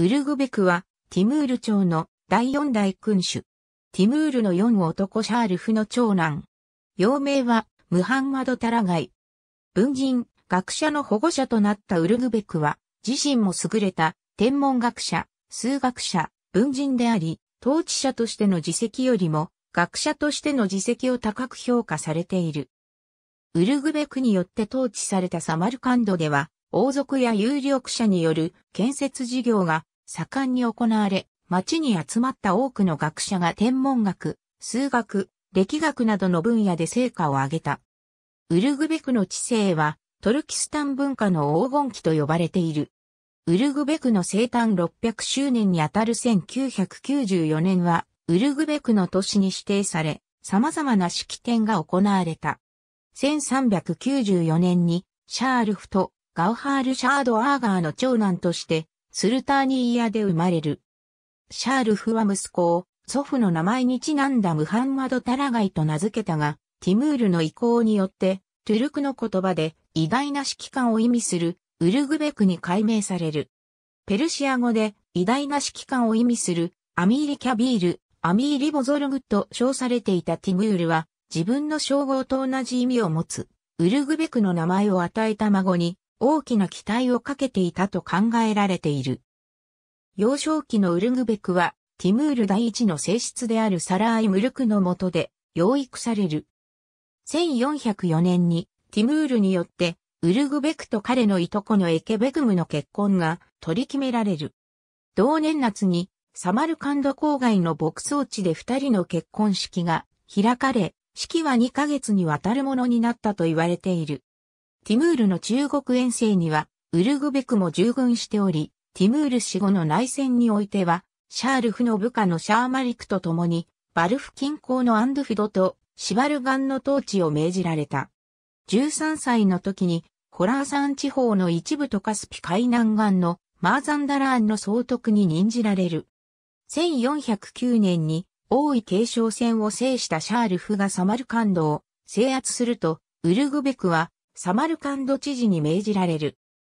ウルグベクは、ティムール朝の第四代君主。ティムールの四男シャールフの長男。幼名は、ムハンマド・タラガイ。文人、学者の保護者となったウルグベクは、自身も優れた、天文学者、数学者、文人であり、統治者としての自責よりも、学者としての自責を高く評価されている。ウルグベクによって統治されたサマルカンドでは、王族や有力者による建設事業が盛んに行われ、町に集まった多くの学者が天文学、数学、歴学などの分野で成果を上げた。ウルグベクの知性は、トルキスタン文化の黄金期と呼ばれている。ウルグベクの生誕600周年にあたる1994年は、ウルグベクの都市に指定され、様々な式典が行われた。1394年に、シャールフとガウハール・シャード・アーガーの長男として、スルターニーヤで生まれる。シャールフは息子を祖父の名前にちなんだムハンマド・タラガイと名付けたが、ティムールの意向によって、トゥルクの言葉で偉大な指揮官を意味するウルグベクに改名される。ペルシア語で偉大な指揮官を意味するアミーリ・キャビール、アミーリ・ボゾルグと称されていたティムールは自分の称号と同じ意味を持つウルグベクの名前を与えた孫に大きな期待をかけていたと考えられている。幼少期のウルグベクは、ティムール第一の性質であるサラーイ・ムルクの下で、養育される。1404年に、ティムールによって、ウルグベクと彼のいとこのエケベクムの結婚が取り決められる。同年夏に、サマルカンド郊外の牧草地で二人の結婚式が開かれ、式は2ヶ月にわたるものになったと言われている。ティムールの中国遠征には、ウルグベクも従軍しており、ティムール死後の内戦においては、シャールフの部下のシャーマリクと共に、バルフ近郊のアンドフィドとシバルガンの統治を命じられた。13歳の時に、ホラー山地方の一部とカスピ海南岸のマーザンダラーンの総督に任じられる。1409年に王位継承戦を制したシャールフがサマルカンドを制圧すると、ウルグベクはサマルカンド知事に命じられる。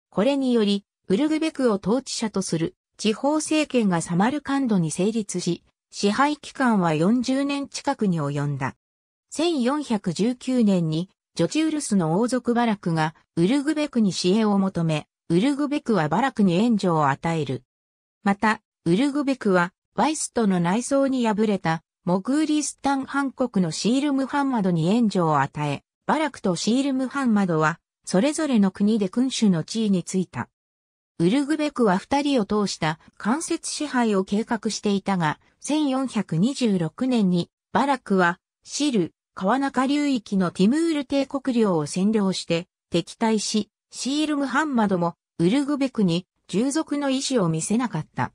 これにより、ウルグベクを統治者とする地方政権がサマルカンドに成立し、支配期間は40年近くに及んだ。1419年にジョチウルスの王族バラクがウルグベクに支援を求め、ウルグベクはバラクに援助を与える。また、ウルグベクはワイストの内装に敗れたモグーリスタンハン国のシール・ムハンマドに援助を与え、バラクとシール・ムハンマドは、それぞれの国で君主の地位についた。ウルグベクは二人を通した間接支配を計画していたが、1426年にバラクはシル、川中流域のティムール帝国領を占領して敵対し、シールムハンマドもウルグベクに従属の意志を見せなかった。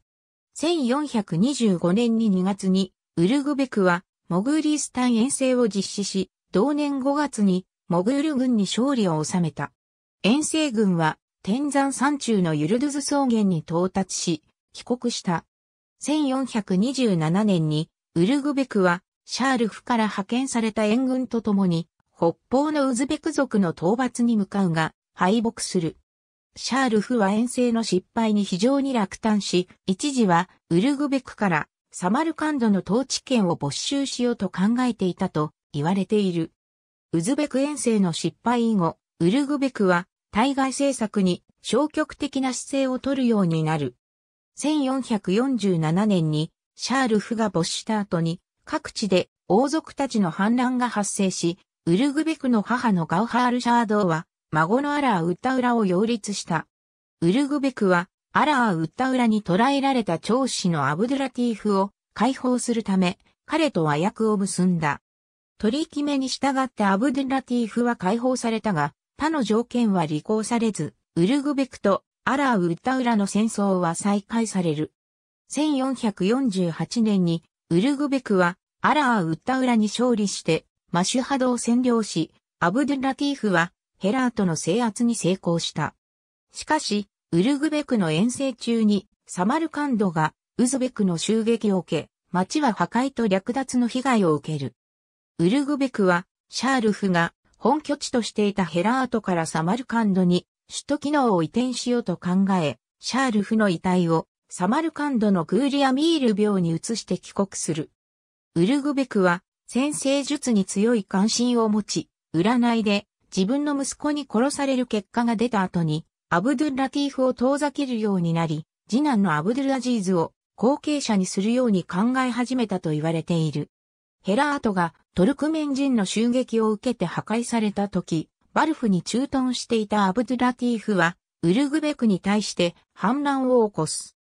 1425年に2月にウルグベクはモグーリスタン遠征を実施し、同年5月にモグール軍に勝利を収めた。遠征軍は天山山中のユルドゥズ草原に到達し、帰国した。1427年にウルグベクはシャールフから派遣された援軍とともに北方のウズベク族の討伐に向かうが敗北する。シャールフは遠征の失敗に非常に落胆し、一時はウルグベクからサマルカンドの統治権を没収しようと考えていたと言われている。ウズベク遠征の失敗以後、ウルグベクは対外政策に消極的な姿勢を取るようになる。1447年にシャールフが没した後に各地で王族たちの反乱が発生し、ウルグベクの母のガウハールシャードは孫のアラー・ウッタウラを擁立した。ウルグベクはアラー・ウッタウラに捕らえられた長子のアブドゥラティーフを解放するため彼と和訳を結んだ。取り決めに従ってアブデラティーフは解放されたが、他の条件は履行されず、ウルグベクとアラーウッタウラの戦争は再開される。1448年にウルグベクはアラーウッタウラに勝利してマシュハドを占領し、アブデラティーフはヘラートの制圧に成功した。しかし、ウルグベクの遠征中にサマルカンドがウズベクの襲撃を受け、町は破壊と略奪の被害を受ける。ウルグベクは、シャールフが本拠地としていたヘラートからサマルカンドに首都機能を移転しようと考え、シャールフの遺体をサマルカンドのグーリアミール病に移して帰国する。ウルグベクは先生術に強い関心を持ち、占いで自分の息子に殺される結果が出た後に、アブドゥラティーフを遠ざけるようになり、次男のアブドゥラジーズを後継者にするように考え始めたと言われている。ヘラートがトルクメン人の襲撃を受けて破壊された時、バルフに駐屯していたアブドゥラティーフは、ウルグベクに対して反乱を起こす。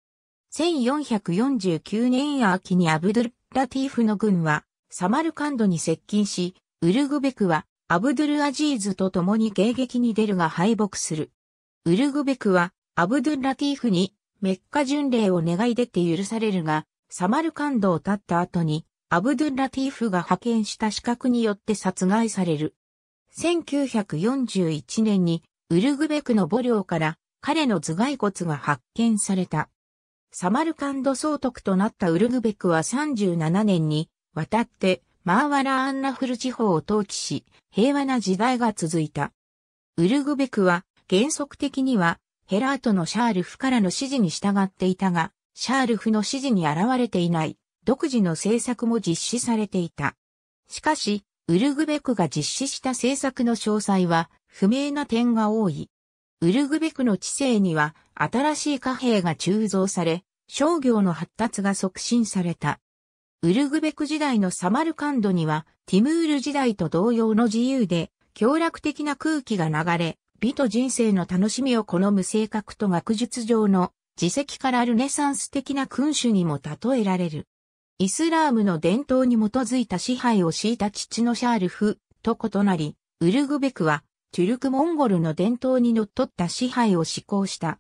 1449年秋にアブドゥルラティーフの軍は、サマルカンドに接近し、ウルグベクはアブドゥルアジーズと共に迎撃に出るが敗北する。ウルグベクはアブドゥルラティーフにメッカ巡礼を願い出て許されるが、サマルカンドを立った後にアブドゥン・ラティーフが派遣した資格によって殺害される。1941年にウルグベクの母領から彼の頭蓋骨が発見された。サマルカンド総督となったウルグベクは37年に渡ってマーワラアンナフル地方を統治し平和な時代が続いた。ウルグベクは原則的にはヘラートのシャールフからの指示に従っていたが、シャールフの指示に現れていない。独自の政策も実施されていた。しかし、ウルグベクが実施した政策の詳細は不明な点が多い。ウルグベクの知性には新しい貨幣が鋳造され、商業の発達が促進された。ウルグベク時代のサマルカンドには、ティムール時代と同様の自由で、協楽的な空気が流れ、美と人生の楽しみを好む性格と学術上の自責からルネサンス的な君主にも例えられる。イスラームの伝統に基づいた支配を敷いた父のシャールフと異なり、ウルグベクは、トゥルクモンゴルの伝統にのっとった支配を施行した。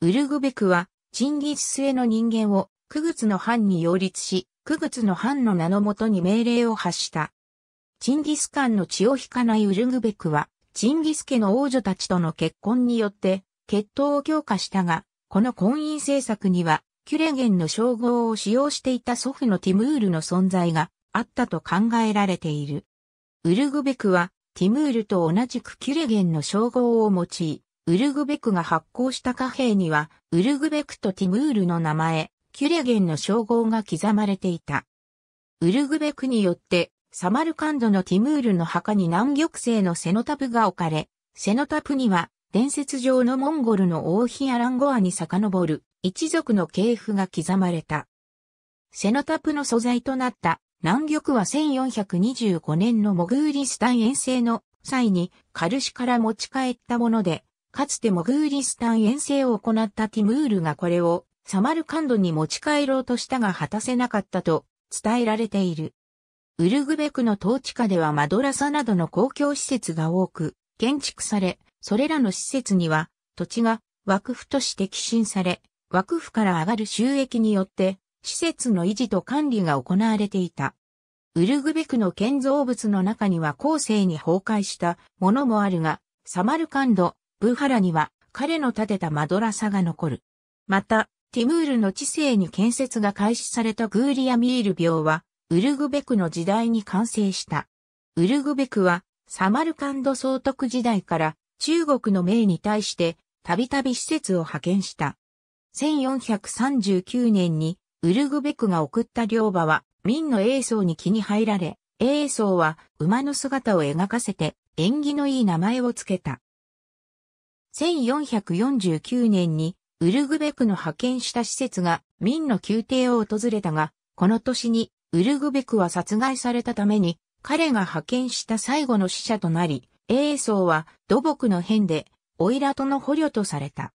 ウルグベクは、チンギス末の人間を、クグツの藩に擁立し、クグツの藩の名のもとに命令を発した。チンギス間の血を引かないウルグベクは、チンギス家の王女たちとの結婚によって、血統を強化したが、この婚姻政策には、キュレゲンの称号を使用していた祖父のティムールの存在があったと考えられている。ウルグベクはティムールと同じくキュレゲンの称号を用い、ウルグベクが発行した貨幣には、ウルグベクとティムールの名前、キュレゲンの称号が刻まれていた。ウルグベクによって、サマルカンドのティムールの墓に南極星のセノタプが置かれ、セノタプには、伝説上のモンゴルの王妃アランゴアに遡る一族の系譜が刻まれた。セノタプの素材となった南極は1425年のモグーリスタン遠征の際にカルシから持ち帰ったもので、かつてモグーリスタン遠征を行ったティムールがこれをサマルカンドに持ち帰ろうとしたが果たせなかったと伝えられている。ウルグベクの統治下ではマドラサなどの公共施設が多く建築され、それらの施設には土地が枠府として寄進され、枠府から上がる収益によって、施設の維持と管理が行われていた。ウルグベクの建造物の中には後世に崩壊したものもあるが、サマルカンド、ブハラには彼の建てたマドラサが残る。また、ティムールの知性に建設が開始されたグーリアミール病は、ウルグベクの時代に完成した。ウルグベクは、サマルカンド総督時代から中国の命に対して、たびたび施設を派遣した。1439年にウルグベクが送った両馬は、明の英宗に気に入られ、英宗は馬の姿を描かせて縁起のいい名前をつけた。1449年にウルグベクの派遣した施設が明の宮廷を訪れたが、この年にウルグベクは殺害されたために、彼が派遣した最後の死者となり、英宗は土木の変で、オイラとの捕虜とされた。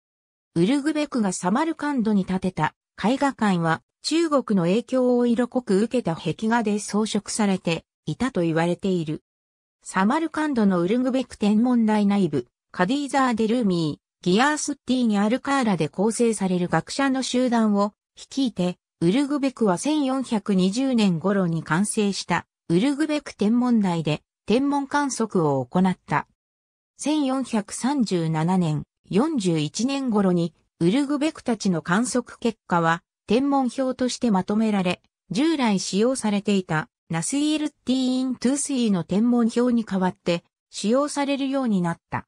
ウルグベクがサマルカンドに建てた絵画館は中国の影響を色濃く受けた壁画で装飾されていたと言われている。サマルカンドのウルグベク天文台内部、カディーザー・デルーミー、ギアースッティーニ・アルカーラで構成される学者の集団を率いて、ウルグベクは1420年頃に完成したウルグベク天文台で天文観測を行った。1437年、41年頃に、ウルグベクたちの観測結果は、天文表としてまとめられ、従来使用されていた、ナスイールティーイントゥースイーの天文表に代わって、使用されるようになった。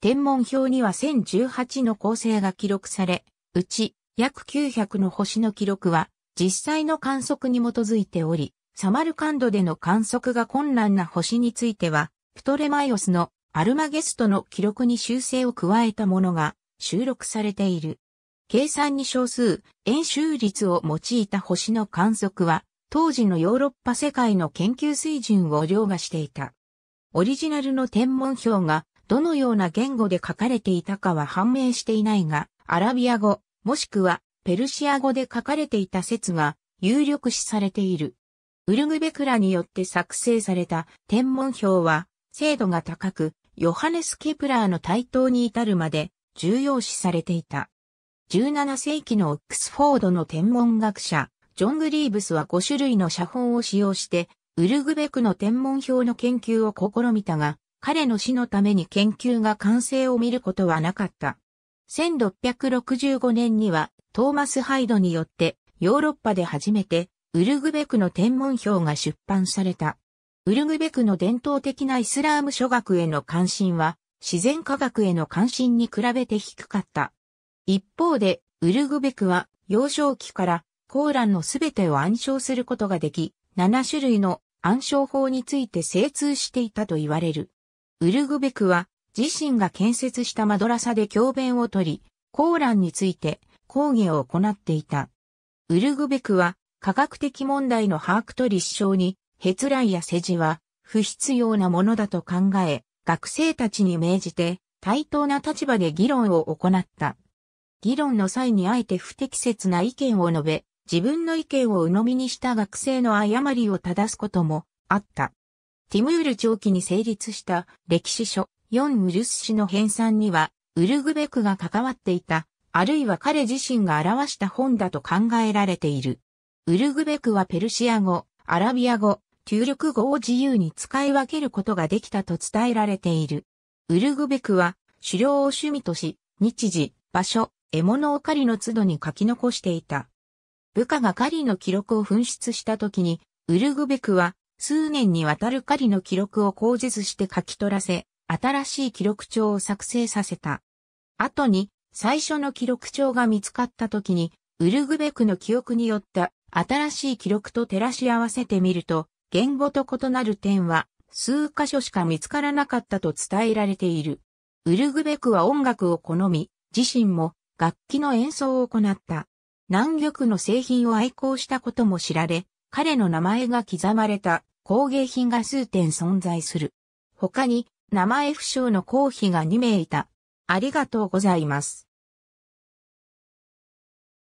天文表には1018の構成が記録され、うち約900の星の記録は実際の観測に基づいており、サマルカンドでの観測が困難な星については、プトレマイオスのアルマゲストの記録に修正を加えたものが収録されている。計算に小数、円周率を用いた星の観測は、当時のヨーロッパ世界の研究水準を凌駕していた。オリジナルの天文表がどのような言語で書かれていたかは判明していないが、アラビア語、もしくはペルシア語で書かれていた説が有力視されている。ウルグベクラによって作成された天文表は精度が高く、ヨハネス・ケプラーの台頭に至るまで重要視されていた。17世紀のオックスフォードの天文学者、ジョン・グリーブスは5種類の写本を使用して、ウルグベクの天文表の研究を試みたが、彼の死のために研究が完成を見ることはなかった。1665年にはトーマス・ハイドによってヨーロッパで初めてウルグベクの天文表が出版された。ウルグベクの伝統的なイスラーム諸学への関心は、自然科学への関心に比べて低かった。一方で、ウルグベクは幼少期からコーランのすべてを暗唱することができ、7種類の暗唱法について精通していたと言われる。ウルグベクは自身が建設したマドラサで教鞭を取り、コーランについて講義を行っていた。ウルグベクは科学的問題の把握と立証にへつらいや世辞は不必要なものだと考え、学生たちに命じて対等な立場で議論を行った。議論の際にあえて不適切な意見を述べ、自分の意見を鵜呑みにした学生の誤りを正すこともあった。ティムール長期に成立した歴史書4ウルス氏の編纂には、ウルグベクが関わっていた、あるいは彼自身が表した本だと考えられている。ウルグベクはペルシア語、アラビア語、旧力語を自由に使い分けることができたと伝えられている。ウルグベクは狩猟を趣味とし、日時、場所、獲物を狩りの都度に書き残していた。部下が狩りの記録を紛失した時に、ウルグベクは数年にわたる狩りの記録を口実して書き取らせ、新しい記録帳を作成させた。後に、最初の記録帳が見つかった時に、ウルグベクの記憶によった新しい記録と照らし合わせてみると、言語と異なる点は数箇所しか見つからなかったと伝えられている。ウルグベクは音楽を好み、自身も楽器の演奏を行った。南極の製品を愛好したことも知られ、彼の名前が刻まれた工芸品が数点存在する。他に名前不詳の公費が2名いた。ありがとうございます。